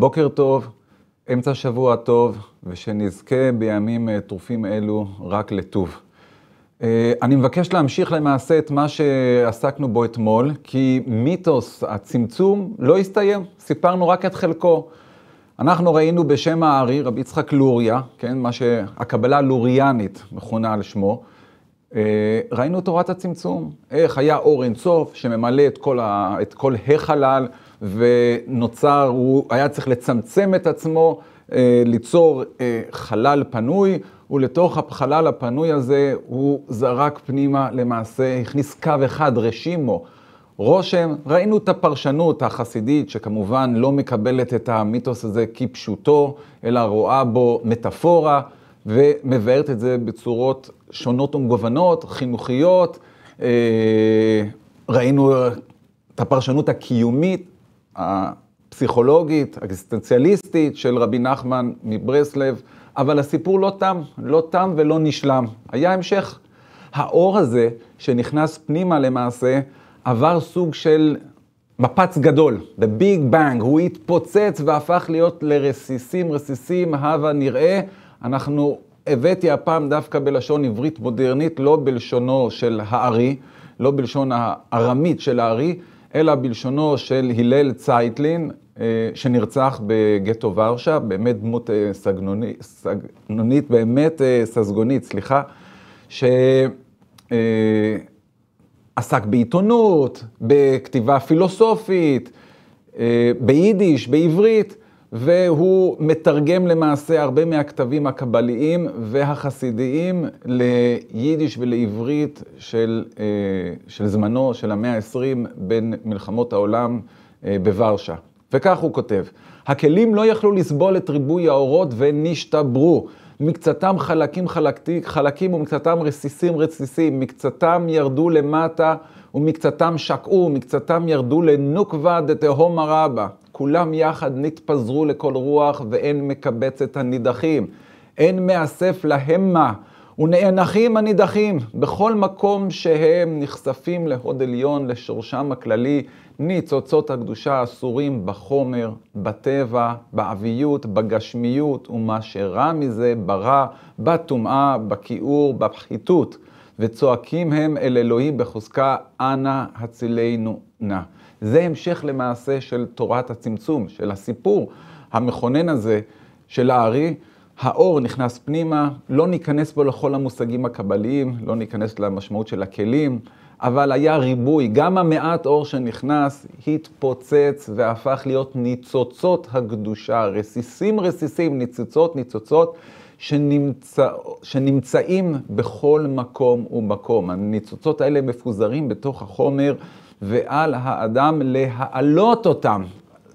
בוקר טוב, אמצע שבוע טוב, ושנזכה בימים אה, טרופים אלו רק לטוב. אה, אני מבקש להמשיך למעשה את מה שעסקנו בו אתמול, כי מיתוס הצמצום לא הסתיים, סיפרנו רק את חלקו. אנחנו ראינו בשם הארי, רבי יצחק לוריה, כן, מה שהקבלה הלוריאנית מכונה על שמו, אה, ראינו תורת הצמצום, איך היה אור אינסוף שממלא את כל, ה, את כל החלל ונוצר, הוא היה צריך לצמצם את עצמו, אה, ליצור אה, חלל פנוי, ולתוך החלל הפנוי הזה הוא זרק פנימה למעשה, הכניס קו אחד, רשימו. רושם, ראינו את הפרשנות החסידית, שכמובן לא מקבלת את המיתוס הזה כפשוטו, אלא רואה בו מטאפורה, ומבארת את זה בצורות שונות ומגוונות, חינוכיות, אה, ראינו את הפרשנות הקיומית, הפסיכולוגית, האקסיסטנציאליסטית של רבי נחמן מברסלב, אבל הסיפור לא תם, לא תם ולא נשלם. היה המשך. האור הזה שנכנס פנימה למעשה, עבר סוג של מפץ גדול, The Big Bang, הוא התפוצץ והפך להיות לרסיסים, רסיסים, הווה נראה. אנחנו הבאתי הפעם דווקא בלשון עברית מודרנית, לא בלשונו של הארי, לא בלשון הארמית של הארי, אלא בלשונו של הלל צייטלין, אה, שנרצח בגטו ורשה, באמת דמות אה, סגנונית, סגנונית, באמת אה, ססגונית, סליחה, שעסק בעיתונות, בכתיבה פילוסופית, ביידיש, בעברית. והוא מתרגם למעשה הרבה מהכתבים הקבליים והחסידיים ליידיש ולעברית של, אה, של זמנו, של המאה ה-20, בין מלחמות העולם אה, בוורשה. וכך הוא כותב, הכלים לא יכלו לסבול את ריבוי האורות ונשתברו. מקצתם חלקים חלקתי, חלקים ומקצתם רסיסים רסיסים, מקצתם ירדו למטה ומקצתם שקעו, מקצתם ירדו לנוקבה דתהום הרבה. כולם יחד נתפזרו לכל רוח, ואין מקבץ את הנידחים. אין מאסף להמה, ונאנחים הנידחים. בכל מקום שהם נחשפים להוד עליון, לשורשם הכללי, ניצוצות הקדושה אסורים בחומר, בטבע, באביות, בגשמיות, ומה שרע מזה ברע, בטומאה, בכיעור, בפחיתות. וצועקים הם אל אלוהים בחוזקה, אנא הצילנו נא. זה המשך למעשה של תורת הצמצום, של הסיפור המכונן הזה של הארי. האור נכנס פנימה, לא ניכנס בו לכל המושגים הקבליים, לא ניכנס למשמעות של הכלים, אבל היה ריבוי, גם המעט אור שנכנס התפוצץ והפך להיות ניצוצות הקדושה, רסיסים רסיסים, ניצוצות ניצוצות, שנמצא, שנמצאים בכל מקום ומקום. הניצוצות האלה מפוזרים בתוך החומר. ועל האדם להעלות אותם.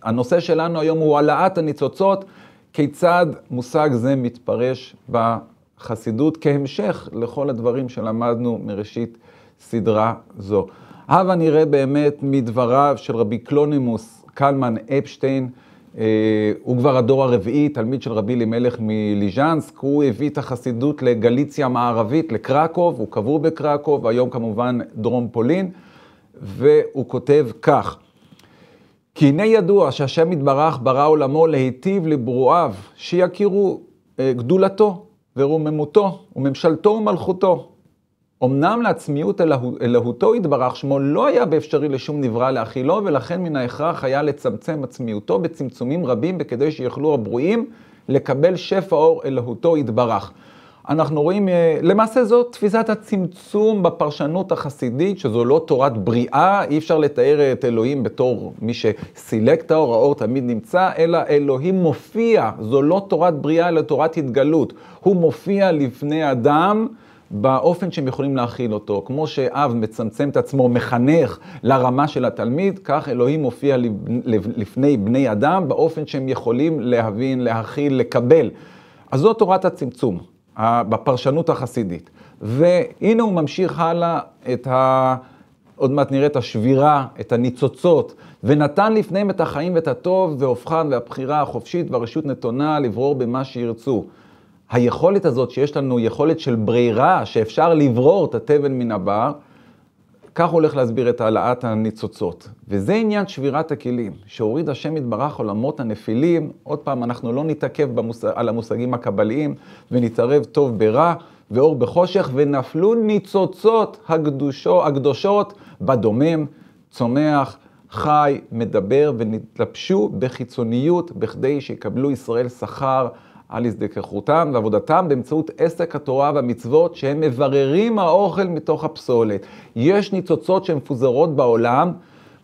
הנושא שלנו היום הוא העלאת הניצוצות, כיצד מושג זה מתפרש בחסידות כהמשך לכל הדברים שלמדנו מראשית סדרה זו. הבה נראה באמת מדבריו של רבי קלונימוס קלמן אפשטיין, אה, הוא כבר הדור הרביעי, תלמיד של רבי אלימלך מליז'נסק, הוא הביא את החסידות לגליציה המערבית, לקרקוב, הוא קבור בקרקוב, היום כמובן דרום פולין. והוא כותב כך: כי הנה ידוע שהשם יתברך ברא עולמו להיטיב לברואיו, שיכירו אה, גדולתו ורוממותו וממשלתו ומלכותו. אמנם לעצמיות אלוהותו יתברך שמו לא היה באפשרי לשום נברא להכילו, ולכן מן ההכרח היה לצמצם עצמיותו בצמצומים רבים, וכדי שיכלו הברואים לקבל שפע אור אלוהותו יתברך. אנחנו רואים, אה, למעשה זו תפיסת הצמצום בפרשנות החסידית, שזו לא תורת בריאה, אי אפשר לתאר את אלוהים בתור מי שסילק את האור, האור תמיד נמצא, אלא אלוהים מופיע, זו לא תורת בריאה, אלא תורת התגלות. הוא מופיע לפני אדם. באופן שהם יכולים להכיל אותו. כמו שאב מצמצם את עצמו, מחנך לרמה של התלמיד, כך אלוהים מופיע לפני בני אדם באופן שהם יכולים להבין, להכיל, לקבל. אז זו תורת הצמצום. בפרשנות החסידית. והנה הוא ממשיך הלאה את ה... עוד מעט נראה את השבירה, את הניצוצות, ונתן לפניהם את החיים ואת הטוב, והופכן והבחירה החופשית והרשות נתונה לברור במה שירצו. היכולת הזאת שיש לנו, יכולת של ברירה, שאפשר לברור את התבן מן הבר, כך הולך להסביר את העלאת הניצוצות. וזה עניין שבירת הכלים, שהוריד השם יתברך עולמות הנפילים. עוד פעם, אנחנו לא נתעכב במוס... על המושגים הקבליים ונתערב טוב ברע ואור בחושך, ונפלו ניצוצות הקדושו, הקדושות בדומם, צומח, חי, מדבר, ונתלבשו בחיצוניות בכדי שיקבלו ישראל שכר. על הזדככותם ועבודתם באמצעות עסק התורה והמצוות שהם מבררים האוכל מתוך הפסולת. יש ניצוצות שמפוזרות בעולם,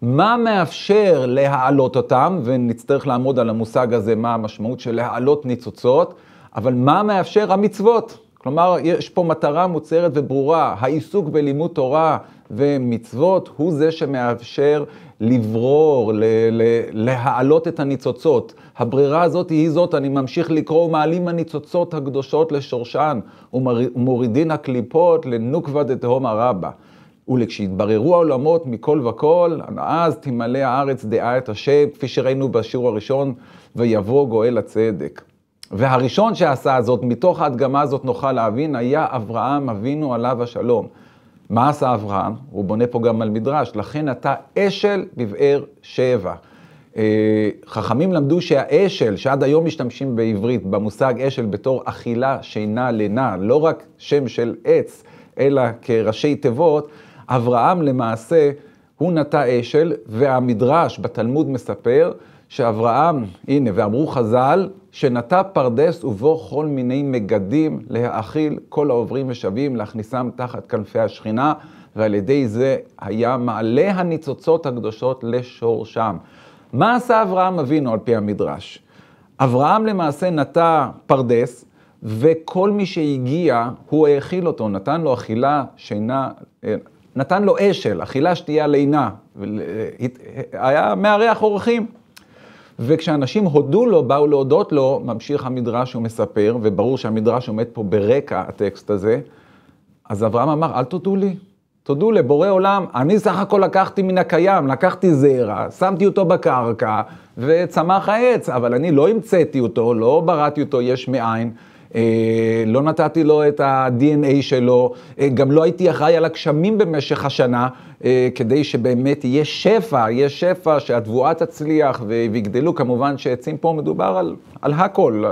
מה מאפשר להעלות אותם, ונצטרך לעמוד על המושג הזה, מה המשמעות של להעלות ניצוצות, אבל מה מאפשר המצוות? כלומר, יש פה מטרה מוצהרת וברורה, העיסוק בלימוד תורה ומצוות הוא זה שמאפשר לברור, ל- ל- להעלות את הניצוצות. הברירה הזאת היא זאת, אני ממשיך לקרוא, ומעלים הניצוצות הקדושות לשורשן, ומורידין הקליפות לנוקבה דתהום הרבה. ולכשיתבררו העולמות מכל וכל, אז תמלא הארץ דעה את השם, כפי שראינו בשיעור הראשון, ויבוא גואל הצדק. והראשון שעשה זאת, מתוך ההדגמה הזאת נוכל להבין, היה אברהם אבינו עליו השלום. מה עשה אברהם? הוא בונה פה גם על מדרש, לכן אתה אשל בבאר שבע. אה, חכמים למדו שהאשל, שעד היום משתמשים בעברית במושג אשל בתור אכילה, שינה, לינה, לא רק שם של עץ, אלא כראשי תיבות, אברהם למעשה הוא נטע אשל, והמדרש בתלמוד מספר שאברהם, הנה, ואמרו חז"ל, שנטע פרדס ובו כל מיני מגדים להאכיל כל העוברים ושבים, להכניסם תחת כנפי השכינה, ועל ידי זה היה מעלה הניצוצות הקדושות לשורשם. מה עשה אברהם אבינו על פי המדרש? אברהם למעשה נטע פרדס, וכל מי שהגיע, הוא האכיל אותו, נתן לו אכילה, שינה, אה, נתן לו אשל, אכילה, שתייה, לינה, היה מארח אורחים. וכשאנשים הודו לו, באו להודות לו, ממשיך המדרש ומספר, וברור שהמדרש עומד פה ברקע הטקסט הזה, אז אברהם אמר, אל תודו לי, תודו לבורא עולם, אני סך הכל לקחתי מן הקיים, לקחתי זרע, שמתי אותו בקרקע, וצמח העץ, אבל אני לא המצאתי אותו, לא בראתי אותו יש מאין. אה, לא נתתי לו את ה-DNA שלו, אה, גם לא הייתי אחראי על הגשמים במשך השנה, אה, כדי שבאמת יהיה שפע, יהיה שפע, שהתבואה תצליח ויגדלו. כמובן שעצים פה מדובר על, על הכל,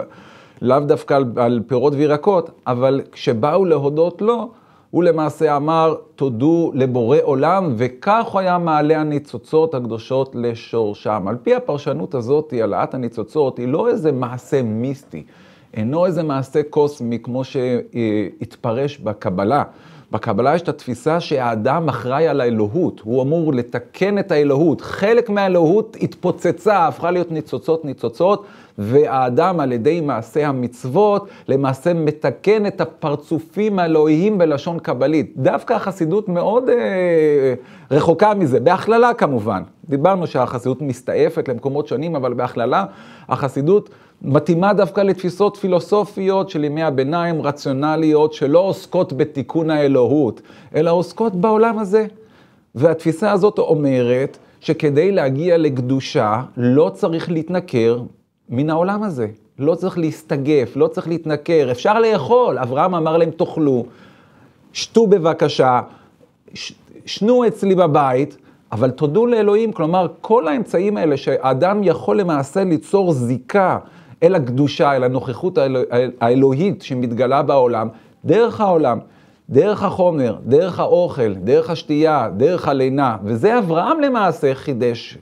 לאו דווקא על, על פירות וירקות, אבל כשבאו להודות לו, הוא למעשה אמר, תודו לבורא עולם, וכך הוא היה מעלה הניצוצות הקדושות לשורשם. על פי הפרשנות הזאת, העלאת הניצוצות היא לא איזה מעשה מיסטי. אינו איזה מעשה קוסמי כמו שהתפרש בקבלה. בקבלה יש את התפיסה שהאדם אחראי על האלוהות, הוא אמור לתקן את האלוהות. חלק מהאלוהות התפוצצה, הפכה להיות ניצוצות ניצוצות, והאדם על ידי מעשה המצוות, למעשה מתקן את הפרצופים האלוהיים בלשון קבלית. דווקא החסידות מאוד אה, רחוקה מזה, בהכללה כמובן. דיברנו שהחסידות מסתעפת למקומות שונים, אבל בהכללה החסידות... מתאימה דווקא לתפיסות פילוסופיות של ימי הביניים, רציונליות, שלא עוסקות בתיקון האלוהות, אלא עוסקות בעולם הזה. והתפיסה הזאת אומרת שכדי להגיע לקדושה, לא צריך להתנכר מן העולם הזה. לא צריך להסתגף, לא צריך להתנכר, אפשר לאכול. אברהם אמר להם, תאכלו, שתו בבקשה, ש, שנו אצלי בבית, אבל תודו לאלוהים. כלומר, כל האמצעים האלה שאדם יכול למעשה ליצור זיקה אל הקדושה, אל הנוכחות האלוה, האלוהית שמתגלה בעולם, דרך העולם, דרך החומר, דרך האוכל, דרך השתייה, דרך הלינה, וזה אברהם למעשה חידש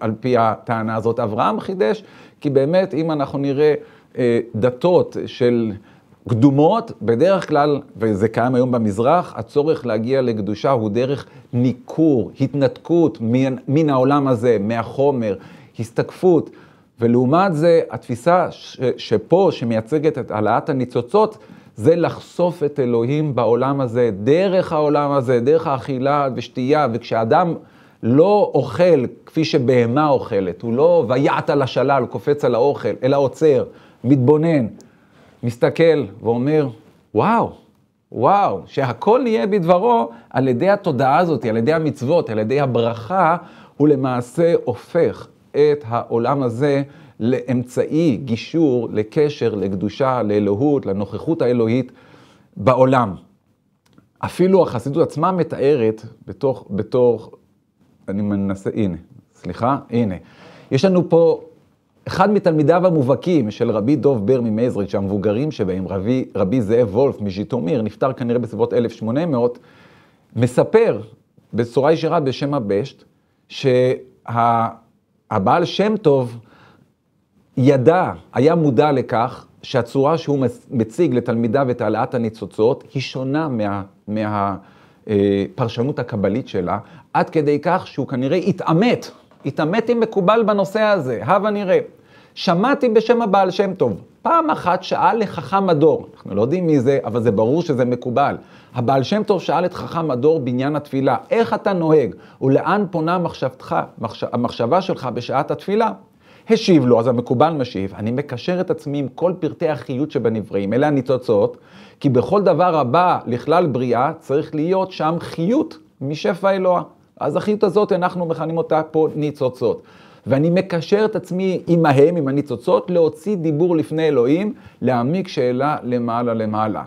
על פי הטענה הזאת. אברהם חידש, כי באמת אם אנחנו נראה אה, דתות של... קדומות, בדרך כלל, וזה קיים היום במזרח, הצורך להגיע לקדושה הוא דרך ניכור, התנתקות מן, מן העולם הזה, מהחומר, הסתקפות. ולעומת זה, התפיסה ש, שפה, שמייצגת את העלאת הניצוצות, זה לחשוף את אלוהים בעולם הזה, דרך העולם הזה, דרך האכילה ושתייה, וכשאדם לא אוכל כפי שבהמה אוכלת, הוא לא ויעט על השלל, קופץ על האוכל, אלא עוצר, מתבונן, מסתכל ואומר, וואו, וואו, שהכל נהיה בדברו על ידי התודעה הזאת, על ידי המצוות, על ידי הברכה, הוא למעשה הופך את העולם הזה לאמצעי גישור, לקשר, לקדושה, לאלוהות, לנוכחות האלוהית בעולם. אפילו החסידות עצמה מתארת בתוך, בתוך, אני מנסה, הנה, סליחה, הנה. יש לנו פה אחד מתלמידיו המובהקים של רבי דוב בר ממזריץ', המבוגרים שבהם, רבי, רבי זאב וולף מז'יטומיר, נפטר כנראה בסביבות 1800, מספר בצורה ישירה בשם הבשט, שה... הבעל שם טוב ידע, היה מודע לכך שהצורה שהוא מציג לתלמידיו את העלאת הניצוצות היא שונה מה, מהפרשנות אה, הקבלית שלה, עד כדי כך שהוא כנראה התעמת, התעמת עם מקובל בנושא הזה, הבה נראה. שמעתי בשם הבעל שם טוב, פעם אחת שאל לחכם הדור, אנחנו לא יודעים מי זה, אבל זה ברור שזה מקובל. הבעל שם טוב שאל את חכם הדור בעניין התפילה, איך אתה נוהג ולאן פונה מחשבתך, מחש... המחשבה שלך בשעת התפילה? השיב לו, אז המקובל משיב, אני מקשר את עצמי עם כל פרטי החיות שבנבראים, אלה הניצוצות, כי בכל דבר הבא לכלל בריאה צריך להיות שם חיות משפע אלוה. אז החיות הזאת, אנחנו מכנים אותה פה ניצוצות. ואני מקשר את עצמי עמהם, עם הניצוצות, להוציא דיבור לפני אלוהים, להעמיק שאלה למעלה למעלה.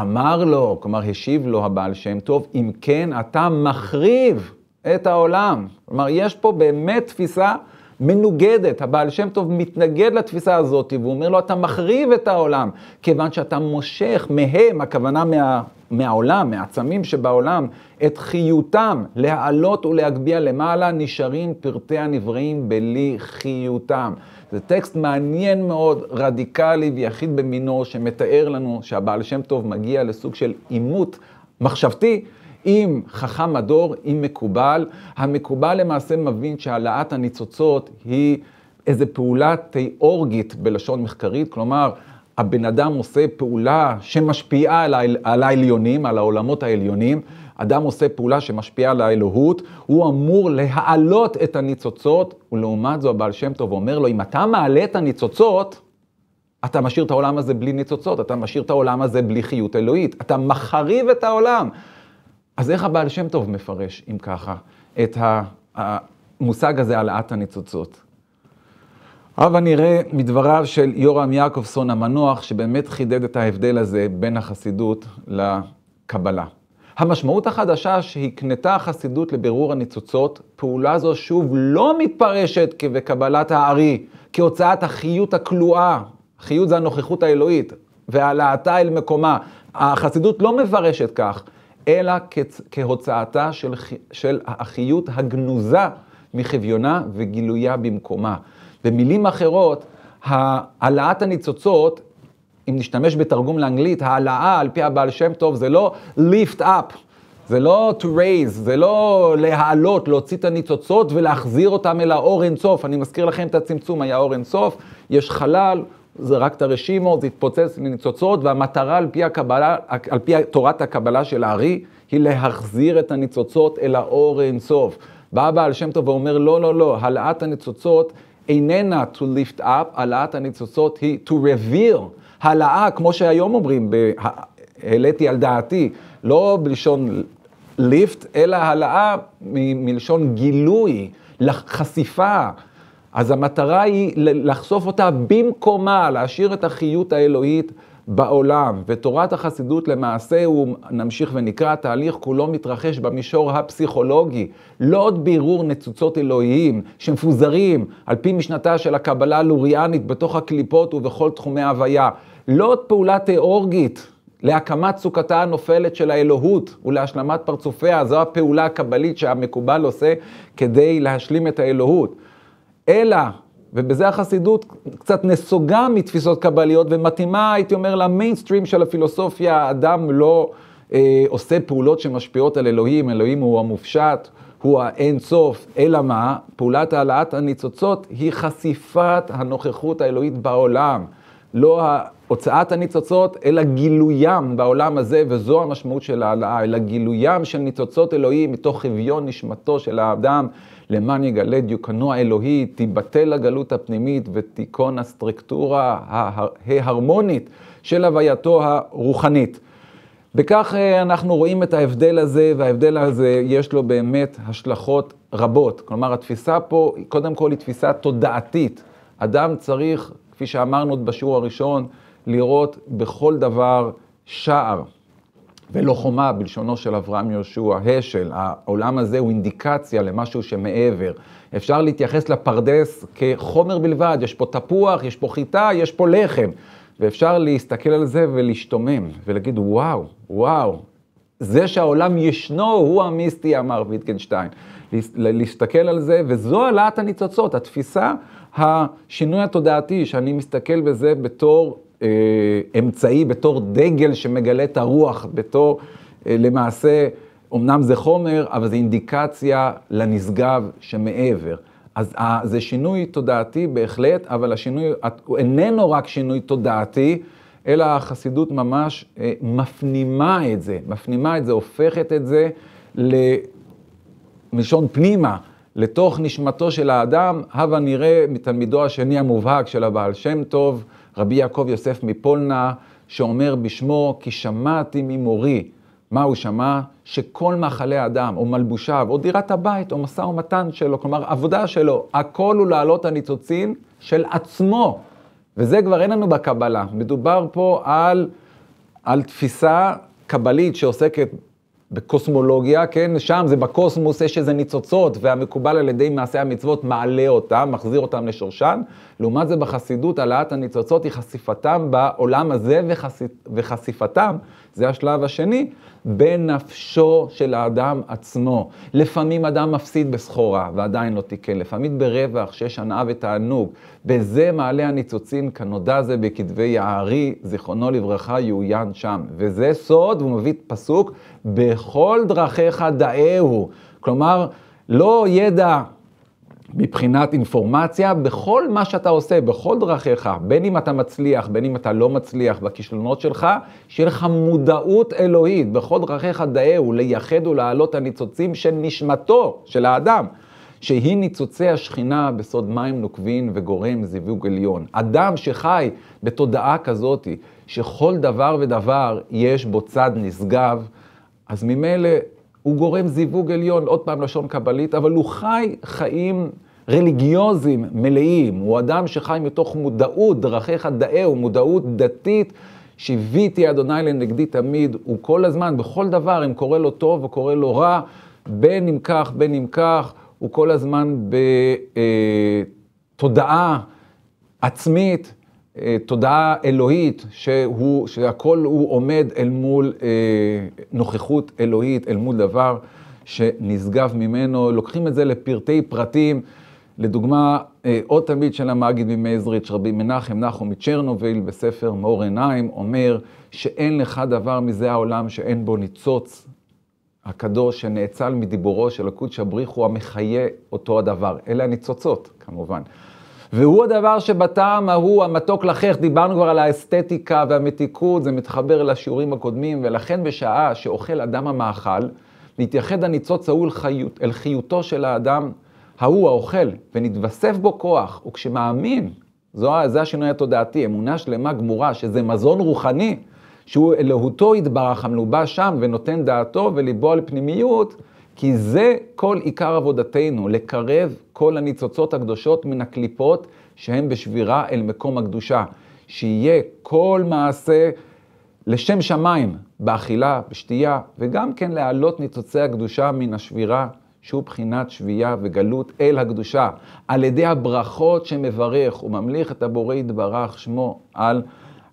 אמר לו, כלומר השיב לו הבעל שם טוב, אם כן אתה מחריב את העולם. כלומר, יש פה באמת תפיסה מנוגדת. הבעל שם טוב מתנגד לתפיסה הזאת, והוא אומר לו, אתה מחריב את העולם, כיוון שאתה מושך מהם, הכוונה מה... מהעולם, מהעצמים שבעולם, את חיותם להעלות ולהגביה למעלה, נשארים פרטי הנבראים בלי חיותם. זה טקסט מעניין מאוד, רדיקלי ויחיד במינו, שמתאר לנו שהבעל שם טוב מגיע לסוג של עימות מחשבתי. עם חכם הדור, עם מקובל, המקובל למעשה מבין שהעלאת הניצוצות היא איזו פעולה תיאורגית בלשון מחקרית, כלומר, הבן אדם עושה פעולה שמשפיעה על, העל, על העליונים, על העולמות העליונים, אדם עושה פעולה שמשפיעה על האלוהות, הוא אמור להעלות את הניצוצות, ולעומת זו הבעל שם טוב אומר לו, אם אתה מעלה את הניצוצות, אתה משאיר את העולם הזה בלי ניצוצות, אתה משאיר את העולם הזה בלי חיות אלוהית, אתה מחריב את העולם. אז איך הבעל שם טוב מפרש, אם ככה, את המושג הזה, העלאת הניצוצות? הבה נראה מדבריו של יורם יעקובסון המנוח, שבאמת חידד את ההבדל הזה בין החסידות לקבלה. המשמעות החדשה שהקנתה החסידות לבירור הניצוצות, פעולה זו שוב לא מתפרשת כבקבלת הארי, כהוצאת החיות הכלואה, חיות זה הנוכחות האלוהית, והעלאתה אל מקומה. החסידות לא מפרשת כך, אלא כהוצאתה של, של החיות הגנוזה מחוויונה וגילויה במקומה. במילים אחרות, העלאת הניצוצות, אם נשתמש בתרגום לאנגלית, העלאה על פי הבעל שם טוב זה לא lift up, זה לא to raise, זה לא להעלות, להוציא את הניצוצות ולהחזיר אותם אל האור אינסוף. אני מזכיר לכם את הצמצום, היה אור אינסוף, יש חלל, זה רק את הרשימות, זה התפוצץ לניצוצות, והמטרה על פי הקבלה, על פי תורת הקבלה של הארי, היא להחזיר את הניצוצות אל האור אינסוף. בא הבעל שם טוב ואומר, לא, לא, לא, העלאת הניצוצות איננה to lift up, העלאת הניצוצות היא to reveal, העלאה, כמו שהיום אומרים, העליתי על דעתי, לא בלשון lift, אלא העלאה מלשון גילוי, חשיפה. אז המטרה היא לחשוף אותה במקומה, להשאיר את החיות האלוהית בעולם, ותורת החסידות למעשה הוא, נמשיך ונקרא, התהליך כולו מתרחש במישור הפסיכולוגי. לא עוד בירור נצוצות אלוהיים שמפוזרים על פי משנתה של הקבלה הלוריאנית בתוך הקליפות ובכל תחומי ההוויה. לא עוד פעולה תיאורגית להקמת סוכתה הנופלת של האלוהות ולהשלמת פרצופיה, זו הפעולה הקבלית שהמקובל עושה כדי להשלים את האלוהות. אלא ובזה החסידות קצת נסוגה מתפיסות קבליות ומתאימה, הייתי אומר, למיינסטרים של הפילוסופיה, האדם לא אה, עושה פעולות שמשפיעות על אלוהים, אלוהים הוא המופשט, הוא האין סוף, אלא מה? פעולת העלאת הניצוצות היא חשיפת הנוכחות האלוהית בעולם. לא הוצאת הניצוצות, אלא גילוים בעולם הזה, וזו המשמעות של העלאה, אלא גילוים של ניצוצות אלוהים מתוך חביון נשמתו של האדם. למען יגלה דיוקנו האלוהי, תיבטל הגלות הפנימית ותיכון הסטרקטורה ההרמונית של הווייתו הרוחנית. בכך אה, אנחנו רואים את ההבדל הזה, וההבדל הזה יש לו באמת השלכות רבות. כלומר, התפיסה פה, קודם כל, היא תפיסה תודעתית. אדם צריך, כפי שאמרנו בשיעור הראשון, לראות בכל דבר שער. ולא חומה, בלשונו של אברהם יהושע השל. העולם הזה הוא אינדיקציה למשהו שמעבר. אפשר להתייחס לפרדס כחומר בלבד, יש פה תפוח, יש פה חיטה, יש פה לחם. ואפשר להסתכל על זה ולהשתומם, ולהגיד, וואו, וואו, זה שהעולם ישנו הוא המיסטי, אמר ויטגנשטיין. להסתכל על זה, וזו העלאת הניצוצות, התפיסה, השינוי התודעתי, שאני מסתכל בזה בתור אה, אמצעי, בתור דגל שמגלה את הרוח, בתור אה, למעשה, אמנם זה חומר, אבל זה אינדיקציה לנשגב שמעבר. אז אה, זה שינוי תודעתי בהחלט, אבל השינוי הוא איננו רק שינוי תודעתי, אלא החסידות ממש מפנימה את זה, מפנימה את זה, הופכת את זה מלשון פנימה, לתוך נשמתו של האדם, הבה נראה מתלמידו השני המובהק של הבעל שם טוב. רבי יעקב יוסף מפולנה, שאומר בשמו, כי שמעתי ממורי. מה הוא שמע? שכל מאכלי האדם, או מלבושיו, או דירת הבית, או משא ומתן שלו, כלומר עבודה שלו, הכל הוא להעלות הניצוצים של עצמו. וזה כבר אין לנו בקבלה. מדובר פה על, על תפיסה קבלית שעוסקת בקוסמולוגיה, כן? שם זה בקוסמוס, יש איזה ניצוצות, והמקובל על ידי מעשי המצוות מעלה אותם, מחזיר אותם לשורשן. לעומת זה בחסידות, העלאת הניצוצות היא חשיפתם בעולם הזה וחשיפ... וחשיפתם זה השלב השני, בנפשו של האדם עצמו. לפעמים אדם מפסיד בסחורה ועדיין לא תיקן, לפעמים ברווח שיש הנאה ותענוג. בזה מעלה הניצוצין, כנודע זה בכתבי יערי, זיכרונו לברכה, יעוין שם. וזה סוד, הוא מביא פסוק, בכל דרכיך דאהו. כלומר, לא ידע מבחינת אינפורמציה, בכל מה שאתה עושה, בכל דרכיך, בין אם אתה מצליח, בין אם אתה לא מצליח, בכישלונות שלך, שיהיה לך מודעות אלוהית, בכל דרכיך דאהו, לייחד ולהעלות הניצוצים של נשמתו, של האדם. שהיא ניצוצי השכינה בסוד מים נוקבין וגורם זיווג עליון. אדם שחי בתודעה כזאת, שכל דבר ודבר יש בו צד נשגב, אז ממילא הוא גורם זיווג עליון, עוד פעם לשון קבלית, אבל הוא חי חיים רליגיוזים מלאים, הוא אדם שחי מתוך מודעות, דרכיך דאהו, מודעות דתית, שיוויתי אדוני לנגדי תמיד, הוא כל הזמן, בכל דבר, אם קורה לו טוב או קורה לו רע, בין אם כך, בין אם כך, הוא כל הזמן בתודעה אה, עצמית, אה, תודעה אלוהית, שהוא, שהכל הוא עומד אל מול אה, נוכחות אלוהית, אל מול דבר שנשגב ממנו, לוקחים את זה לפרטי פרטים. לדוגמה, אה, עוד תלמיד של המגיד ממזריץ', רבי מנחם נחום מצ'רנוביל, בספר מאור עיניים, אומר שאין לך דבר מזה העולם שאין בו ניצוץ הקדוש שנאצל מדיבורו של הקודש הבריך הוא המחיה אותו הדבר. אלה הניצוצות, כמובן. והוא הדבר שבטעם ההוא, המתוק לחך, דיברנו כבר על האסתטיקה והמתיקות, זה מתחבר לשיעורים הקודמים, ולכן בשעה שאוכל אדם המאכל, מתייחד הניצוץ ההוא אל חיותו של האדם, ההוא האוכל, ונתווסף בו כוח, וכשמאמין, זו, זה השינוי התודעתי, אמונה שלמה גמורה, שזה מזון רוחני, שהוא אלוהותו יתברך המלובש שם, ונותן דעתו וליבו על פנימיות, כי זה כל עיקר עבודתנו, לקרב כל הניצוצות הקדושות מן הקליפות שהן בשבירה אל מקום הקדושה. שיהיה כל מעשה לשם שמיים, באכילה, בשתייה, וגם כן להעלות ניצוצי הקדושה מן השבירה שהוא בחינת שביעה וגלות אל הקדושה, על ידי הברכות שמברך וממליך את הבורא יתברך שמו על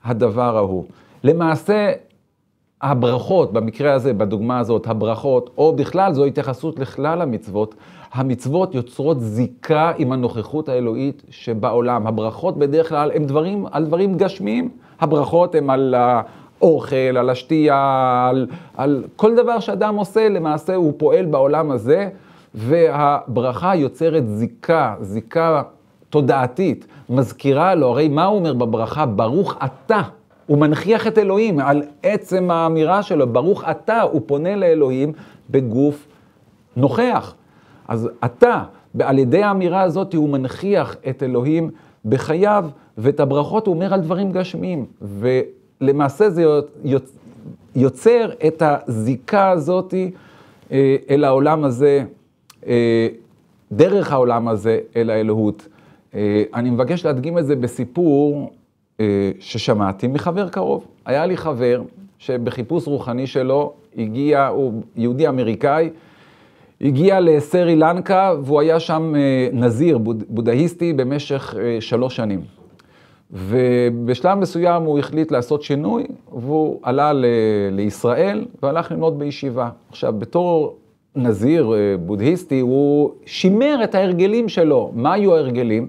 הדבר ההוא. למעשה, הברכות, במקרה הזה, בדוגמה הזאת, הברכות, או בכלל זו התייחסות לכלל המצוות, המצוות יוצרות זיקה עם הנוכחות האלוהית שבעולם. הברכות בדרך כלל הם דברים, על דברים גשמיים. הברכות הן על אוכל, על השתייה, על, על כל דבר שאדם עושה, למעשה הוא פועל בעולם הזה, והברכה יוצרת זיקה, זיקה תודעתית, מזכירה לו, הרי מה הוא אומר בברכה? ברוך אתה. הוא מנכיח את אלוהים על עצם האמירה שלו, ברוך אתה, הוא פונה לאלוהים בגוף נוכח. אז אתה, על ידי האמירה הזאת הוא מנכיח את אלוהים בחייו, ואת הברכות הוא אומר על דברים גשמיים. למעשה זה יוצר את הזיקה הזאת אה, אל העולם הזה, אה, דרך העולם הזה אל האלוהות. אה, אני מבקש להדגים את זה בסיפור ששמעתי מחבר קרוב. היה לי חבר שבחיפוש רוחני שלו הגיע, הוא יהודי אמריקאי, הגיע לסרי לנקה והוא היה שם נזיר בודהיסטי במשך שלוש שנים. ובשלב מסוים הוא החליט לעשות שינוי, והוא עלה ל- לישראל והלך ללמוד בישיבה. עכשיו, בתור נזיר אה, בודהיסטי, הוא שימר את ההרגלים שלו. מה היו ההרגלים?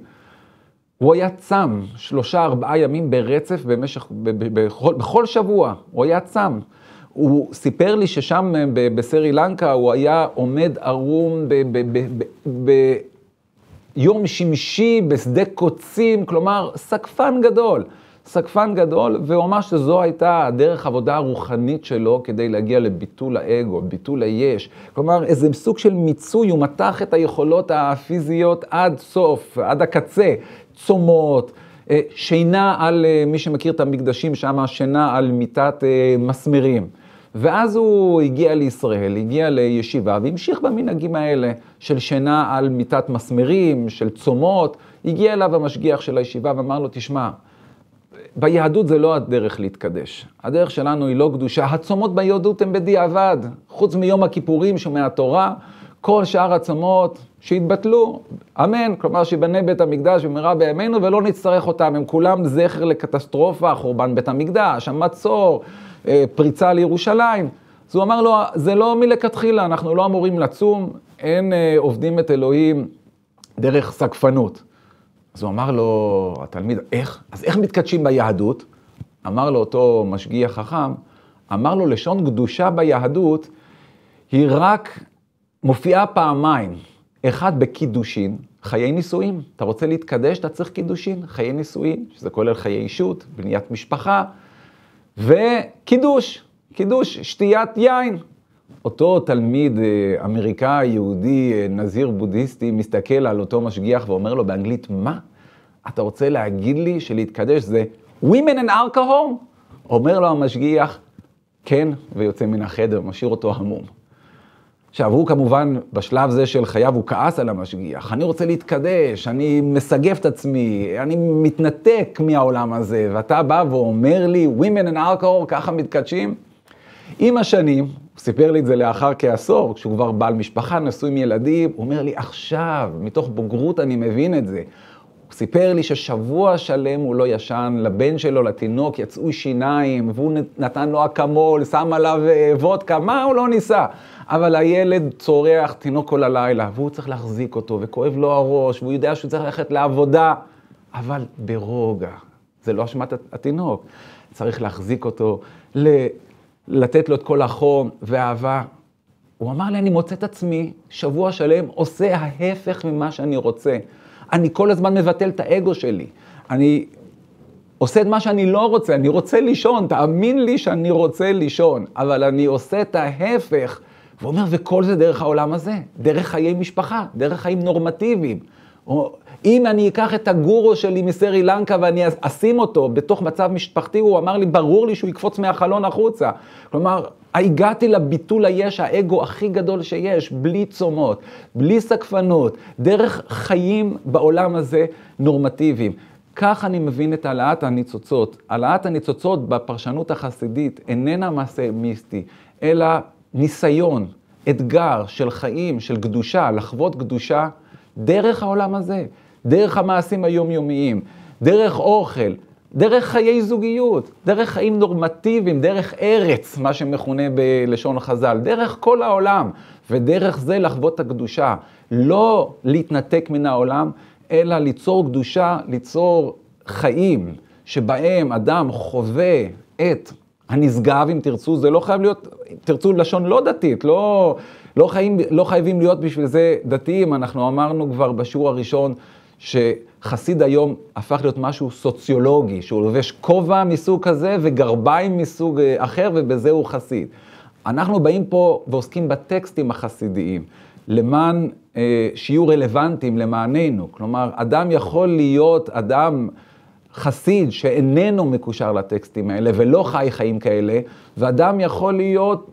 הוא היה צם שלושה, ארבעה ימים ברצף במשך, ב- ב- בכל, בכל שבוע, הוא היה צם. הוא סיפר לי ששם ב- בסרי לנקה הוא היה עומד ערום ב- ב- ב- ב- יום שמשי בשדה קוצים, כלומר, סקפן גדול. סקפן גדול, והוא אמר שזו הייתה הדרך העבודה הרוחנית שלו כדי להגיע לביטול האגו, ביטול היש. כלומר, איזה סוג של מיצוי, הוא מתח את היכולות הפיזיות עד סוף, עד הקצה. צומות, אה, שינה על, אה, מי שמכיר את המקדשים שם, שינה על מיטת אה, מסמרים. ואז הוא הגיע לישראל, הגיע לישיבה, והמשיך במנהגים האלה של שינה על מיטת מסמרים, של צומות. הגיע אליו המשגיח של הישיבה ואמר לו, תשמע, ביהדות זה לא הדרך להתקדש. הדרך שלנו היא לא קדושה. הצומות ביהדות הם בדיעבד, חוץ מיום הכיפורים שהוא מהתורה. כל שאר הצמות שהתבטלו, אמן, כלומר שיבנה בית המקדש במהרה בימינו ולא נצטרך אותם, הם כולם זכר לקטסטרופה, חורבן בית המקדש, המצור, אה, פריצה לירושלים. אז הוא אמר לו, זה לא מלכתחילה, אנחנו לא אמורים לצום, אין אה, עובדים את אלוהים דרך סגפנות. אז הוא אמר לו, התלמיד, איך? אז איך מתקדשים ביהדות? אמר לו אותו משגיח חכם, אמר לו, לשון קדושה ביהדות היא רק מופיעה פעמיים, אחד בקידושין, חיי נישואים. אתה רוצה להתקדש, אתה צריך קידושין, חיי נישואים, שזה כולל חיי אישות, בניית משפחה, וקידוש, קידוש, שתיית יין. אותו תלמיד אה, אמריקאי, יהודי, אה, נזיר בודהיסטי, מסתכל על אותו משגיח ואומר לו באנגלית, מה? אתה רוצה להגיד לי שלהתקדש זה Women and Alcohol? אומר לו המשגיח, כן, ויוצא מן החדר, משאיר אותו המום. שעברו כמובן בשלב זה של חייו, הוא כעס על המשגיח, אני רוצה להתקדש, אני מסגף את עצמי, אני מתנתק מהעולם הזה, ואתה בא ואומר לי, Women and Alcohol, ככה מתקדשים? עם השנים, הוא סיפר לי את זה לאחר כעשור, כשהוא כבר בעל משפחה, נשוי עם ילדים, הוא אומר לי, עכשיו, מתוך בוגרות אני מבין את זה. הוא סיפר לי ששבוע שלם הוא לא ישן, לבן שלו, לתינוק, יצאו שיניים, והוא נתן לו אקמול, שם עליו אה, וודקה, מה הוא לא ניסה? אבל הילד צורח תינוק כל הלילה, והוא צריך להחזיק אותו, וכואב לו הראש, והוא יודע שהוא צריך ללכת לעבודה, אבל ברוגע. זה לא אשמת התינוק. צריך להחזיק אותו, ל- לתת לו את כל החום והאהבה. הוא אמר לי, אני מוצא את עצמי שבוע שלם עושה ההפך ממה שאני רוצה. אני כל הזמן מבטל את האגו שלי. אני עושה את מה שאני לא רוצה, אני רוצה לישון, תאמין לי שאני רוצה לישון, אבל אני עושה את ההפך. והוא אומר, וכל זה דרך העולם הזה, דרך חיי משפחה, דרך חיים נורמטיביים. או, אם אני אקח את הגורו שלי מסרי לנקה ואני אשים אותו בתוך מצב משפחתי, הוא אמר לי, ברור לי שהוא יקפוץ מהחלון החוצה. כלומר, הגעתי לביטול היש, האגו הכי גדול שיש, בלי צומות, בלי סקפנות, דרך חיים בעולם הזה נורמטיביים. כך אני מבין את העלאת הניצוצות. העלאת הניצוצות בפרשנות החסידית איננה מעשה מיסטי, אלא ניסיון, אתגר של חיים, של קדושה, לחוות קדושה דרך העולם הזה, דרך המעשים היומיומיים, דרך אוכל, דרך חיי זוגיות, דרך חיים נורמטיביים, דרך ארץ, מה שמכונה בלשון חז"ל, דרך כל העולם, ודרך זה לחוות את הקדושה. לא להתנתק מן העולם, אלא ליצור קדושה, ליצור חיים שבהם אדם חווה את הנשגב, אם תרצו, זה לא חייב להיות, תרצו לשון לא דתית, לא, לא, חיים, לא חייבים להיות בשביל זה דתיים. אנחנו אמרנו כבר בשיעור הראשון, ש... חסיד היום הפך להיות משהו סוציולוגי, שהוא לובש כובע מסוג כזה וגרביים מסוג אה, אחר, ובזה הוא חסיד. אנחנו באים פה ועוסקים בטקסטים החסידיים, למען אה, שיהיו רלוונטיים למעננו. כלומר, אדם יכול להיות אדם... חסיד שאיננו מקושר לטקסטים האלה ולא חי חיים כאלה, ואדם יכול להיות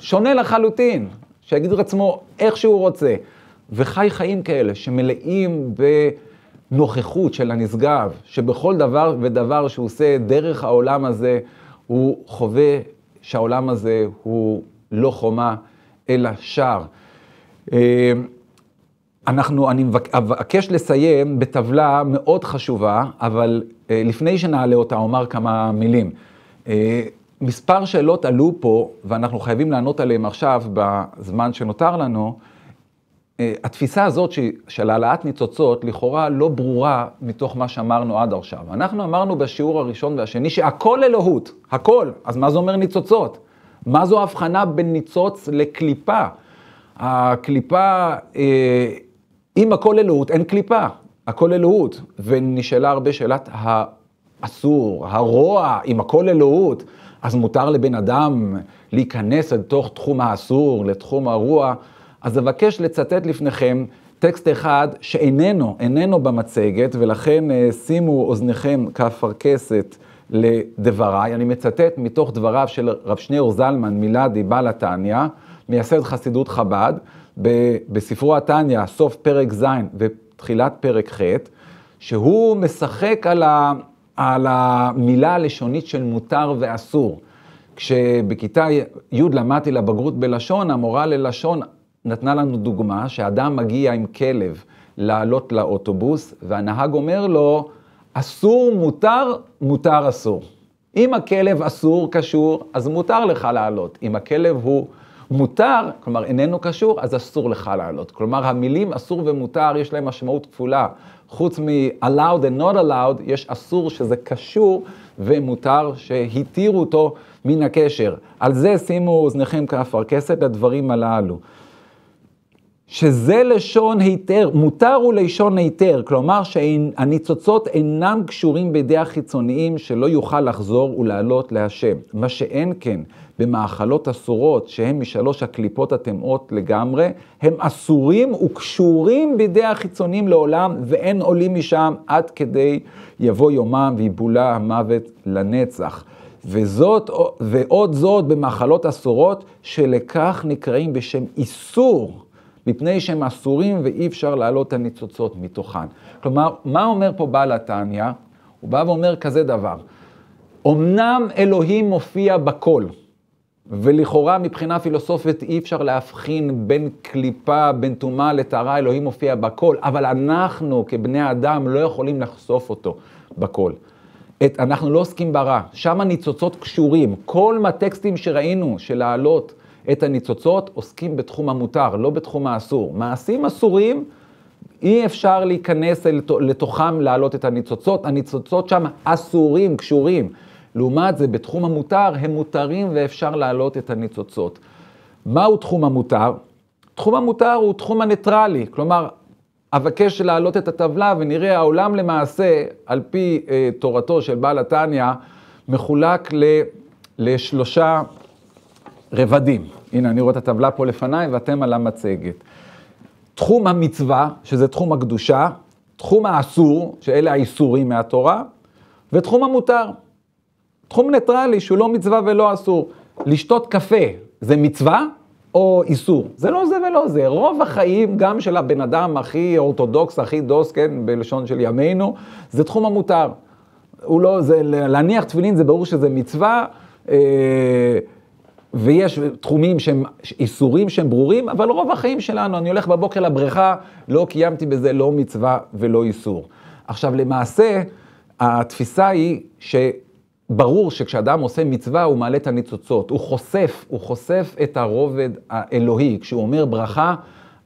שונה לחלוטין, שיגיד את עצמו איך שהוא רוצה. וחי חיים כאלה שמלאים בנוכחות של הנשגב, שבכל דבר ודבר שהוא עושה דרך העולם הזה, הוא חווה שהעולם הזה הוא לא חומה, אלא שער. אה, אנחנו, אני מבקש לסיים בטבלה מאוד חשובה, אבל אה, לפני שנעלה אותה אומר כמה מילים. אה, מספר שאלות עלו פה, ואנחנו חייבים לענות עליהן עכשיו, בזמן שנותר לנו. אה, התפיסה הזאת של העלאת ניצוצות לכאורה לא ברורה מתוך מה שאמרנו עד עכשיו. אנחנו אמרנו בשיעור הראשון והשני שהכל אלוהות, הכל. אז מה זה אומר ניצוצות? מה זו ההבחנה בין ניצוץ לקליפה? הקליפה, אה, אם הכל אלוהות, אין קליפה, הכל אלוהות. ונשאלה הרבה שאלת האסור, הרוע, אם הכל אלוהות, אז מותר לבן אדם להיכנס אל תוך תחום האסור, לתחום הרוע. אז אבקש לצטט לפניכם טקסט אחד שאיננו, איננו במצגת, ולכן אה, שימו אוזניכם כאפרכסת לדבריי. אני מצטט מתוך דבריו של רב שניאור זלמן מלאדי בעל התניא, מייסד חסידות חב"ד, בספרו התניא, סוף פרק ז' ותחילת פרק ח', שהוא משחק על, ה, על המילה הלשונית של מותר ואסור. כשבכיתה י' למדתי לבגרות בלשון, המורה ללשון נתנה לנו דוגמה שאדם מגיע עם כלב לעלות לאוטובוס, והנהג אומר לו, אסור מותר, מותר אסור. אם הכלב אסור קשור, אז מותר לך לעלות. אם הכלב הוא מותר, כלומר איננו קשור, אז אסור לך לעלות. כלומר, המילים אסור ומותר, יש להם משמעות כפולה. חוץ מ-allowed and not allowed, יש אסור שזה קשור ומותר שהתירו אותו מן הקשר. על זה שימו אוזניכם כאפרכסת לדברים הללו. שזה לשון היתר, מותר הוא לשון היתר, כלומר שהניצוצות אינם קשורים בידי החיצוניים שלא יוכל לחזור ולעלות להשם. מה שאין כן במאכלות אסורות, שהן משלוש הקליפות הטמעות לגמרי, הם אסורים וקשורים בידי החיצוניים לעולם, ואין עולים משם עד כדי יבוא יומם ויבולה המוות לנצח. וזאת, ועוד זאת במאכלות אסורות, שלכך נקראים בשם איסור. מפני שהם אסורים ואי אפשר להעלות את הניצוצות מתוכן. כלומר, מה אומר פה בעל התניא? הוא בא ואומר כזה דבר, אמנם אלוהים מופיע בכל, ולכאורה מבחינה פילוסופית אי אפשר להבחין בין קליפה, בין טומאה לטהרה, אלוהים מופיע בכל, אבל אנחנו כבני אדם לא יכולים לחשוף אותו בכל. את, אנחנו לא עוסקים ברע, שם הניצוצות קשורים. כל הטקסטים שראינו של העלות, את הניצוצות, עוסקים בתחום המותר, לא בתחום האסור. מעשים אסורים, אי אפשר להיכנס לתוכם להעלות את הניצוצות, הניצוצות שם אסורים, קשורים. לעומת זה, בתחום המותר הם מותרים ואפשר להעלות את הניצוצות. מהו תחום המותר? תחום המותר הוא תחום הניטרלי, כלומר, אבקש להעלות את הטבלה ונראה העולם למעשה, על פי אה, תורתו של בעל התניא, מחולק ל, לשלושה רבדים. הנה, אני רואה את הטבלה פה לפניי ואתם על המצגת. תחום המצווה, שזה תחום הקדושה, תחום האסור, שאלה האיסורים מהתורה, ותחום המותר. תחום ניטרלי, שהוא לא מצווה ולא אסור. לשתות קפה זה מצווה או איסור? זה לא זה ולא זה. רוב החיים, גם של הבן אדם הכי אורתודוקס, הכי דוס, כן, בלשון של ימינו, זה תחום המותר. הוא לא, זה, להניח תפילין זה ברור שזה מצווה. אה, ויש תחומים שהם איסורים שהם ברורים, אבל רוב החיים שלנו, אני הולך בבוקר לבריכה, לא קיימתי בזה לא מצווה ולא איסור. עכשיו, למעשה, התפיסה היא שברור שכשאדם עושה מצווה, הוא מעלה את הניצוצות, הוא חושף, הוא חושף את הרובד האלוהי. כשהוא אומר ברכה,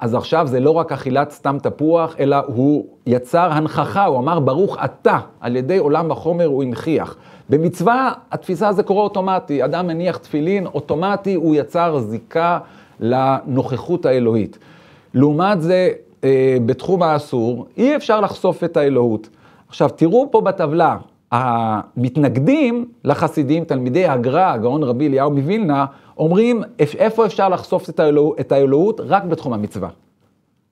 אז עכשיו זה לא רק אכילת סתם תפוח, אלא הוא יצר הנכחה, הוא אמר ברוך אתה, על ידי עולם החומר הוא הנכיח. במצווה התפיסה זה קורה אוטומטי, אדם מניח תפילין, אוטומטי הוא יצר זיקה לנוכחות האלוהית. לעומת זה, אה, בתחום האסור, אי אפשר לחשוף את האלוהות. עכשיו, תראו פה בטבלה, המתנגדים לחסידים, תלמידי הגר"א, הגאון רבי אליהו מווילנה, אומרים איפה אפשר לחשוף את, האלוה, את האלוהות? רק בתחום המצווה.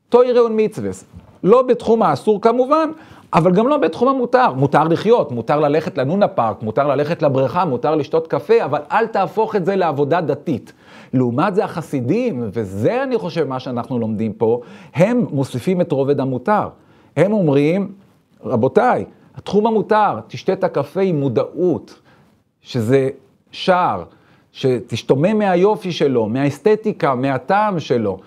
תוהי ראון מצווה. לא בתחום האסור כמובן, אבל גם לא בתחום המותר. מותר לחיות, מותר ללכת לנונה פארק, מותר ללכת לבריכה, מותר לשתות קפה, אבל אל תהפוך את זה לעבודה דתית. לעומת זה החסידים, וזה אני חושב מה שאנחנו לומדים פה, הם מוסיפים את רובד המותר. הם אומרים, רבותיי, התחום המותר, תשתה את הקפה עם מודעות, שזה שער, שתשתומם מהיופי שלו, מהאסתטיקה, מהטעם שלו.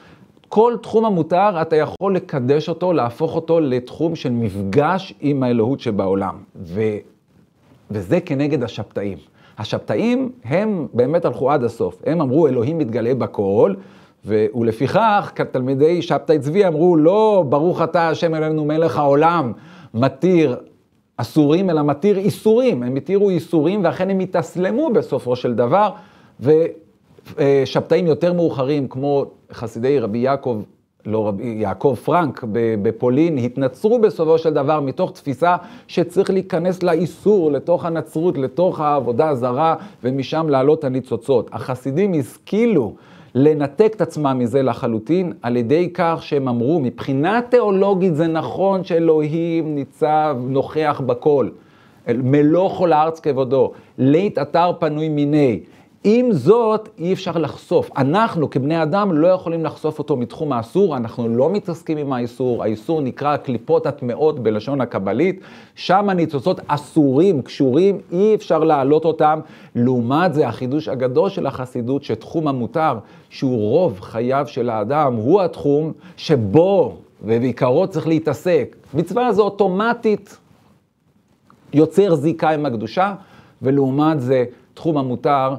כל תחום המותר, אתה יכול לקדש אותו, להפוך אותו לתחום של מפגש עם האלוהות שבעולם. ו... וזה כנגד השבתאים. השבתאים, הם באמת הלכו עד הסוף. הם אמרו, אלוהים מתגלה בכל, ו... ולפיכך, תלמידי שבתאי צבי אמרו, לא, ברוך אתה השם אלינו מלך העולם, מתיר אסורים, אלא מתיר איסורים. הם התירו איסורים, ואכן הם התאסלמו בסופו של דבר, ושבתאים אה, יותר מאוחרים, כמו חסידי רבי יעקב, לא רבי, יעקב פרנק בפולין, התנצרו בסופו של דבר מתוך תפיסה שצריך להיכנס לאיסור, לתוך הנצרות, לתוך העבודה הזרה, ומשם לעלות הניצוצות. החסידים השכילו לנתק את עצמם מזה לחלוטין, על ידי כך שהם אמרו, מבחינה תיאולוגית זה נכון שאלוהים ניצב, נוכח בכל. מלוא כל הארץ כבודו, לית אתר פנוי מיני, עם זאת, אי אפשר לחשוף. אנחנו כבני אדם לא יכולים לחשוף אותו מתחום האסור, אנחנו לא מתעסקים עם האיסור, האיסור נקרא קליפות הטמעות בלשון הקבלית, שם הניצוצות אסורים, קשורים, אי אפשר להעלות אותם. לעומת זה, החידוש הגדול של החסידות, שתחום המותר, שהוא רוב חייו של האדם, הוא התחום שבו, ובעיקרו צריך להתעסק. מצווה זו אוטומטית יוצר זיקה עם הקדושה, ולעומת זה, תחום המותר,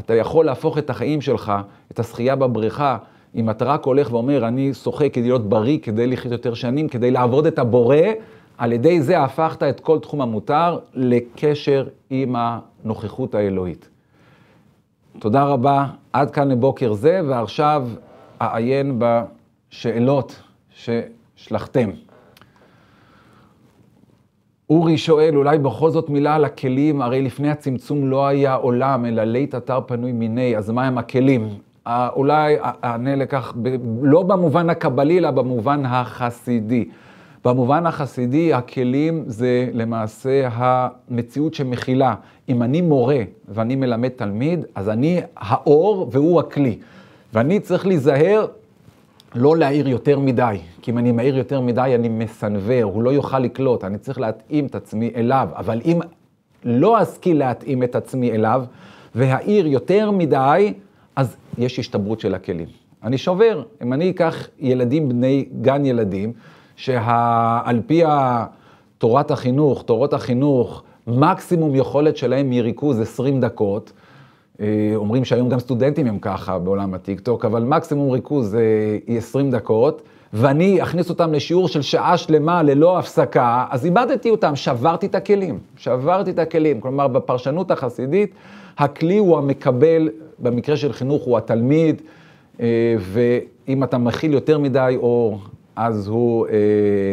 אתה יכול להפוך את החיים שלך, את השחייה בבריכה, אם אתה רק הולך ואומר, אני שוחק כדי להיות בריא, כדי לחיות יותר שנים, כדי לעבוד את הבורא, על ידי זה הפכת את כל תחום המותר לקשר עם הנוכחות האלוהית. תודה רבה, עד כאן לבוקר זה, ועכשיו אעיין בשאלות ששלחתם. אורי שואל, אולי בכל זאת מילה על הכלים, הרי לפני הצמצום לא היה עולם, אלא לית אתר פנוי מיני, אז מה הם הכלים? אולי אענה לכך, לא במובן הקבלי, אלא במובן החסידי. במובן החסידי, הכלים זה למעשה המציאות שמכילה. אם אני מורה ואני מלמד תלמיד, אז אני האור והוא הכלי. ואני צריך להיזהר לא להעיר יותר מדי, כי אם אני מעיר יותר מדי אני מסנוור, הוא לא יוכל לקלוט, אני צריך להתאים את עצמי אליו, אבל אם לא אשכיל להתאים את עצמי אליו, והעיר יותר מדי, אז יש השתברות של הכלים. אני שובר, אם אני אקח ילדים בני גן ילדים, שעל פי תורת החינוך, תורות החינוך, מקסימום יכולת שלהם מריכוז 20 דקות, אה, אומרים שהיום גם סטודנטים הם ככה בעולם הטיקטוק, אבל מקסימום ריכוז אה, היא 20 דקות, ואני אכניס אותם לשיעור של שעה שלמה ללא הפסקה, אז איבדתי אותם, שברתי את הכלים. שברתי את הכלים. כלומר, בפרשנות החסידית, הכלי הוא המקבל, במקרה של חינוך הוא התלמיד, אה, ואם אתה מכיל יותר מדי אור, אז הוא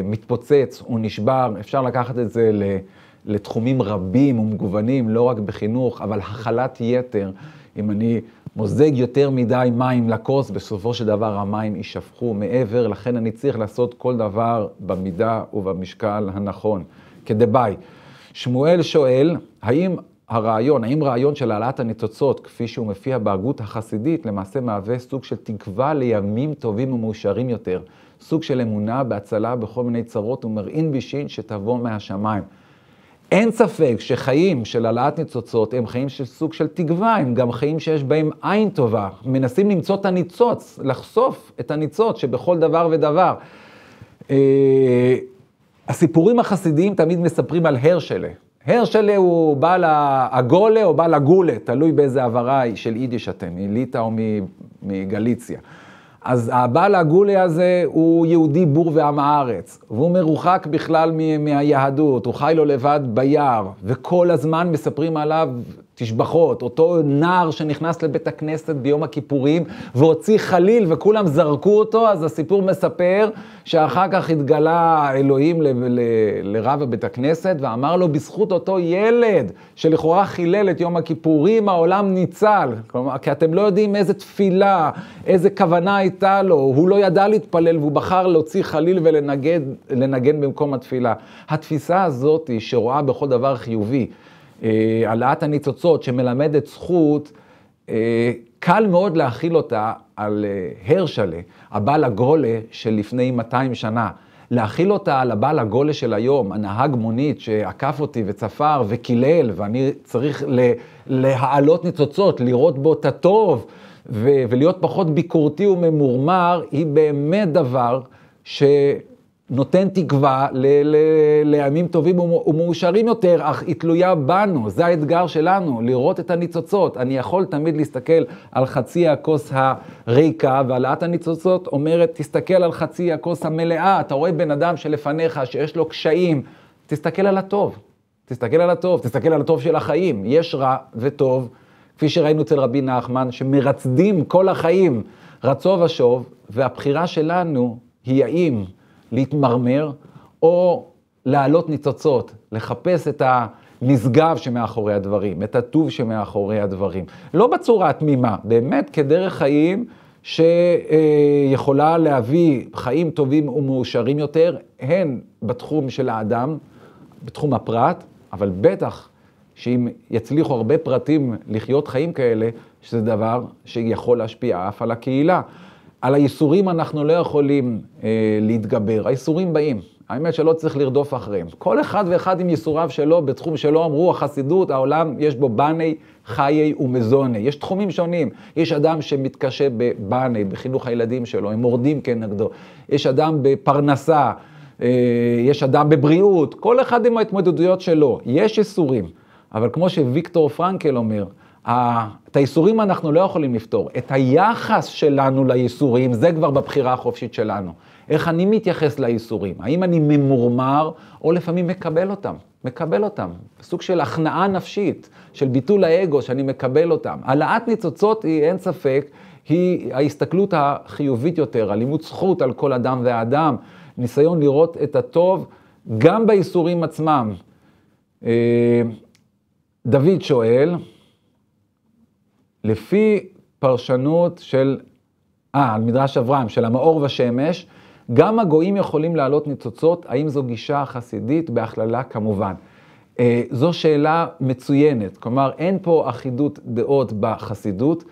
מתפוצץ, הוא נשבר, אפשר לקחת את זה ל... לתחומים רבים ומגוונים, לא רק בחינוך, אבל הכלת יתר, אם אני מוזג יותר מדי מים לכוס, בסופו של דבר המים יישפכו מעבר, לכן אני צריך לעשות כל דבר במידה ובמשקל הנכון. כדבעי. שמואל שואל, האם הרעיון, האם רעיון של העלאת הניצוצות, כפי שהוא מופיע בהגות החסידית, למעשה מהווה סוג של תקווה לימים טובים ומאושרים יותר, סוג של אמונה בהצלה בכל מיני צרות ומרעין בישין שתבוא מהשמיים. אין ספק שחיים של העלאת ניצוצות הם חיים של סוג של תקווה, הם גם חיים שיש בהם עין טובה. מנסים למצוא את הניצוץ, לחשוף את הניצוץ שבכל דבר ודבר. אה, הסיפורים החסידיים תמיד מספרים על הרשלה. הרשלה הוא בעל הגולה או בעל הגולה, תלוי באיזה עברה של יידיש אתם, מליטא או מגליציה. אז הבעל הגולי הזה הוא יהודי בור ועם הארץ, והוא מרוחק בכלל מהיהדות, הוא חי לו לבד ביער, וכל הזמן מספרים עליו תשבחות, אותו נער שנכנס לבית הכנסת ביום הכיפורים והוציא חליל וכולם זרקו אותו, אז הסיפור מספר שאחר כך התגלה אלוהים ל- ל- לרב הבית הכנסת ואמר לו, בזכות אותו ילד שלכאורה חילל את יום הכיפורים, העולם ניצל. כלומר, כי אתם לא יודעים איזה תפילה, איזה כוונה הייתה לו, הוא לא ידע להתפלל והוא בחר להוציא חליל ולנגן במקום התפילה. התפיסה הזאת שרואה בכל דבר חיובי. אה, העלאת הניצוצות שמלמדת זכות, אה, קל מאוד להכיל אותה על אה, הרשלה, הבעל הגולה של לפני 200 שנה. להכיל אותה על הבעל הגולה של היום, הנהג מונית שעקף אותי וצפר וקילל, ואני צריך להעלות ניצוצות, לראות בו את הטוב, ולהיות פחות ביקורתי וממורמר, היא באמת דבר ש... נותן תקווה ל- ל- לימים טובים ומאושרים יותר, אך היא תלויה בנו, זה האתגר שלנו, לראות את הניצוצות. אני יכול תמיד להסתכל על חצי הכוס הריקה, והעלאת הניצוצות אומרת, תסתכל על חצי הכוס המלאה. אתה רואה בן אדם שלפניך, שיש לו קשיים, תסתכל על הטוב. תסתכל על הטוב, תסתכל על הטוב של החיים. יש רע וטוב, כפי שראינו אצל רבי נחמן, שמרצדים כל החיים רצו ושוב, והבחירה שלנו היא האם. להתמרמר, או להעלות ניצוצות, לחפש את הנשגב שמאחורי הדברים, את הטוב שמאחורי הדברים. לא בצורה התמימה, באמת כדרך חיים שיכולה להביא חיים טובים ומאושרים יותר, הן בתחום של האדם, בתחום הפרט, אבל בטח שאם יצליחו הרבה פרטים לחיות חיים כאלה, שזה דבר שיכול להשפיע אף על הקהילה. על הייסורים אנחנו לא יכולים אה, להתגבר, הייסורים באים. האמת שלא צריך לרדוף אחריהם. כל אחד ואחד עם ייסוריו שלו, בתחום שלא אמרו החסידות, העולם יש בו בני, חיי ומזוני. יש תחומים שונים. יש אדם שמתקשה בבני, בחינוך הילדים שלו, הם מורדים כנגדו. יש אדם בפרנסה, אה, יש אדם בבריאות, כל אחד עם ההתמודדויות שלו. יש ייסורים. אבל כמו שוויקטור פרנקל אומר, את האיסורים אנחנו לא יכולים לפתור, את היחס שלנו לאיסורים, זה כבר בבחירה החופשית שלנו. איך אני מתייחס לאיסורים? האם אני ממורמר, או לפעמים מקבל אותם? מקבל אותם. סוג של הכנעה נפשית, של ביטול האגו, שאני מקבל אותם. העלאת ניצוצות היא, אין ספק, היא ההסתכלות החיובית יותר, על אימוץ זכות על כל אדם ואדם, ניסיון לראות את הטוב גם באיסורים עצמם. אה, דוד שואל, לפי פרשנות של, אה, על מדרש אברהם, של המאור והשמש, גם הגויים יכולים להעלות ניצוצות, האם זו גישה חסידית? בהכללה כמובן. אה, זו שאלה מצוינת, כלומר אין פה אחידות דעות בחסידות.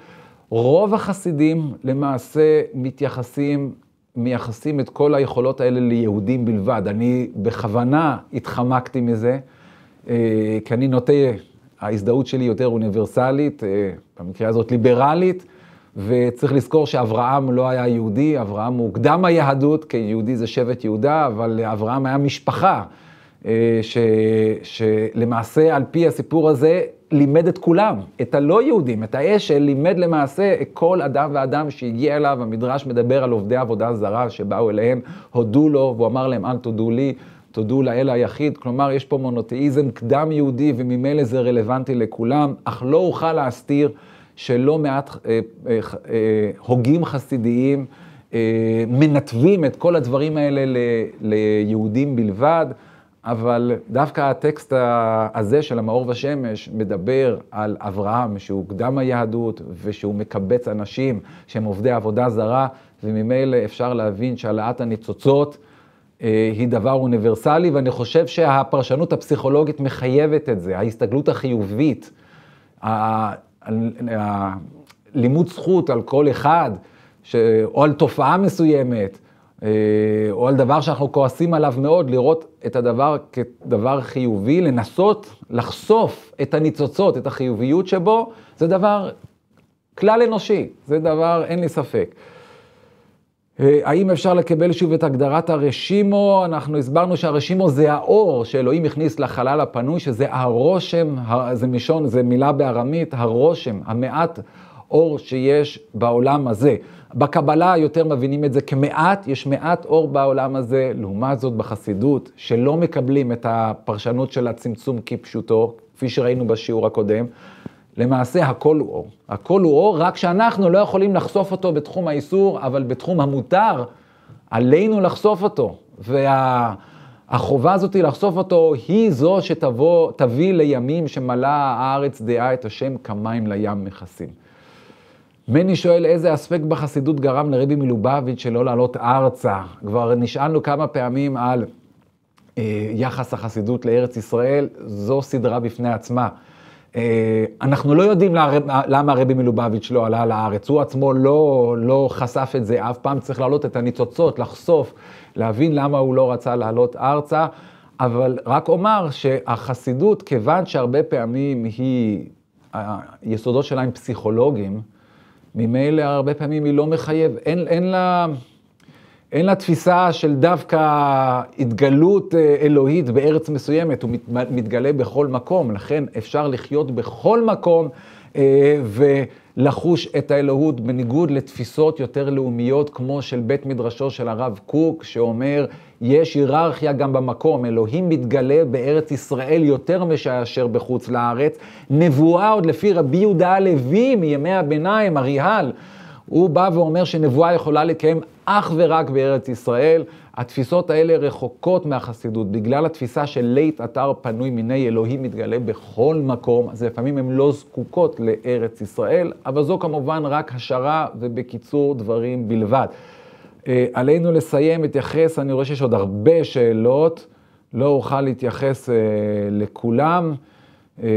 רוב החסידים למעשה מתייחסים, מייחסים את כל היכולות האלה ליהודים בלבד. אני בכוונה התחמקתי מזה, אה, כי אני נוטה ההזדהות שלי יותר אוניברסלית, אה, במקרה הזאת ליברלית, וצריך לזכור שאברהם לא היה יהודי, אברהם הוא קדם היהדות, כי יהודי זה שבט יהודה, אבל אברהם היה משפחה, אה, ש, שלמעשה על פי הסיפור הזה לימד את כולם, את הלא יהודים, את האשל, לימד למעשה כל אדם ואדם שהגיע אליו, המדרש מדבר על עובדי עבודה זרה שבאו אליהם, הודו לו, והוא אמר להם אל תודו לי, תודו לאל היחיד, כלומר יש פה מונותאיזם קדם יהודי וממילא זה רלוונטי לכולם, אך לא אוכל להסתיר שלא מעט אה, אה, אה, הוגים חסידיים אה, מנתבים את כל הדברים האלה ל, ליהודים בלבד, אבל דווקא הטקסט הזה של המאור ושמש מדבר על אברהם שהוא קדם היהדות ושהוא מקבץ אנשים שהם עובדי עבודה זרה, וממילא אפשר להבין שהעלאת הניצוצות אה, היא דבר אוניברסלי, ואני חושב שהפרשנות הפסיכולוגית מחייבת את זה, ההסתגלות החיובית, הלימוד זכות על כל אחד, ש... או על תופעה מסוימת, אה, או על דבר שאנחנו כועסים עליו מאוד, לראות את הדבר כדבר חיובי, לנסות לחשוף את הניצוצות, את החיוביות שבו, זה דבר כלל אנושי, זה דבר, אין לי ספק. אה, האם אפשר לקבל שוב את הגדרת הרשימו? אנחנו הסברנו שהרשימו זה האור שאלוהים הכניס לחלל הפנוי, שזה הרושם, זה מישון, זה מילה בארמית, הרושם, המעט אור שיש בעולם הזה. בקבלה יותר מבינים את זה כמעט, יש מעט אור בעולם הזה. לעומת זאת בחסידות, שלא מקבלים את הפרשנות של הצמצום כפשוטו, כפי שראינו בשיעור הקודם, למעשה הכל הוא אור. הכל הוא אור, רק שאנחנו לא יכולים לחשוף אותו בתחום האיסור, אבל בתחום המותר, עלינו לחשוף אותו. והחובה הזאת לחשוף אותו היא זו שתביא לימים שמלאה הארץ דעה את השם כמים לים מכסים. מני שואל איזה אספקט בחסידות גרם לרבי מלובביץ' שלא לעלות ארצה. כבר נשאלנו כמה פעמים על אה, יחס החסידות לארץ ישראל, זו סדרה בפני עצמה. אה, אנחנו לא יודעים למה הרבי מלובביץ' לא עלה לארץ, הוא עצמו לא, לא חשף את זה אף פעם, צריך להעלות את הניצוצות, לחשוף, להבין למה הוא לא רצה לעלות ארצה, אבל רק אומר שהחסידות, כיוון שהרבה פעמים היא, היסודות שלה הם פסיכולוגיים, ממילא הרבה פעמים היא לא מחייב, אין, אין לה... אין לה תפיסה של דווקא התגלות אה, אלוהית בארץ מסוימת, הוא מתגלה בכל מקום, לכן אפשר לחיות בכל מקום אה, ולחוש את האלוהות בניגוד לתפיסות יותר לאומיות כמו של בית מדרשו של הרב קוק, שאומר, יש היררכיה גם במקום, אלוהים מתגלה בארץ ישראל יותר משאשר בחוץ לארץ, נבואה עוד לפי רבי יהודה הלוי מימי הביניים, אריהל, הוא בא ואומר שנבואה יכולה לקיים אך ורק בארץ ישראל. התפיסות האלה רחוקות מהחסידות, בגלל התפיסה של לית אתר פנוי מיני אלוהים מתגלה בכל מקום, אז לפעמים הן לא זקוקות לארץ ישראל, אבל זו כמובן רק השערה ובקיצור דברים בלבד. אה, עלינו לסיים, אתייחס, אני רואה שיש עוד הרבה שאלות, לא אוכל להתייחס אה, לכולם. אה,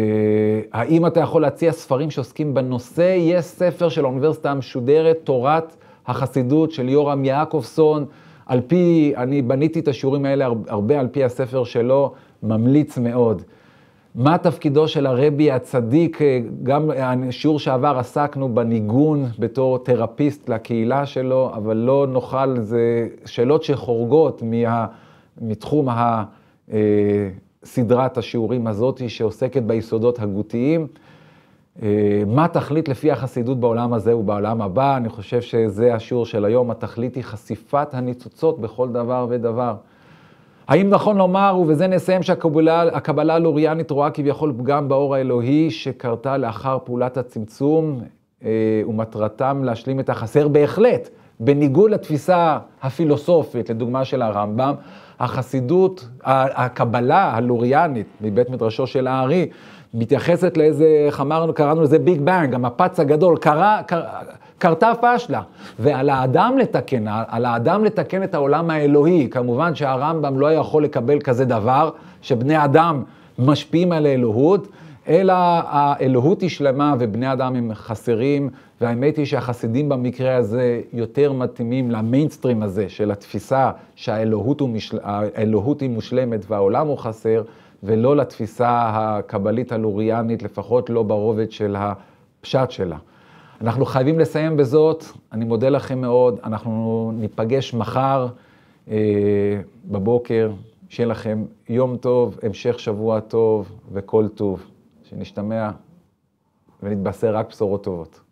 האם אתה יכול להציע ספרים שעוסקים בנושא? יש ספר של האוניברסיטה המשודרת, תורת החסידות של יורם יעקובסון. על פי, אני בניתי את השיעורים האלה הרבה על פי הספר שלו, ממליץ מאוד. מה תפקידו של הרבי הצדיק, אה, גם השיעור שעבר עסקנו בניגון בתור תרפיסט לקהילה שלו, אבל לא נוכל, זה שאלות שחורגות מה, מתחום ה... אה, סדרת השיעורים הזאת שעוסקת ביסודות הגותיים. אה, מה תכלית לפי החסידות בעולם הזה ובעולם הבא? אני חושב שזה השיעור של היום. התכלית היא חשיפת הניצוצות בכל דבר ודבר. האם נכון לומר, ובזה נסיים, שהקבלה הלוריאנית רואה כביכול פגם באור האלוהי שקרתה לאחר פעולת הצמצום, אה, ומטרתם להשלים את החסר? בהחלט. בניגוד לתפיסה הפילוסופית, לדוגמה של הרמב"ם, החסידות, הקבלה הלוריאנית מבית מדרשו של הארי, מתייחסת לאיזה, איך אמרנו, קראנו לזה ביג בנג, המפץ הגדול, קרה, קר, קרתה פשלה. ועל האדם לתקן, על האדם לתקן את העולם האלוהי. כמובן שהרמב"ם לא יכול לקבל כזה דבר, שבני אדם משפיעים על האלוהות, אלא האלוהות היא שלמה ובני אדם הם חסרים והאמת היא שהחסידים במקרה הזה יותר מתאימים למיינסטרים הזה של התפיסה שהאלוהות משל... היא מושלמת והעולם הוא חסר, ולא לתפיסה הקבלית הלוריאנית, לפחות לא ברובד של הפשט שלה. אנחנו חייבים לסיים בזאת, אני מודה לכם מאוד, אנחנו ניפגש מחר אה, בבוקר, שיהיה לכם יום טוב, המשך שבוע טוב וכל טוב, שנשתמע ונתבשר רק בשורות טובות.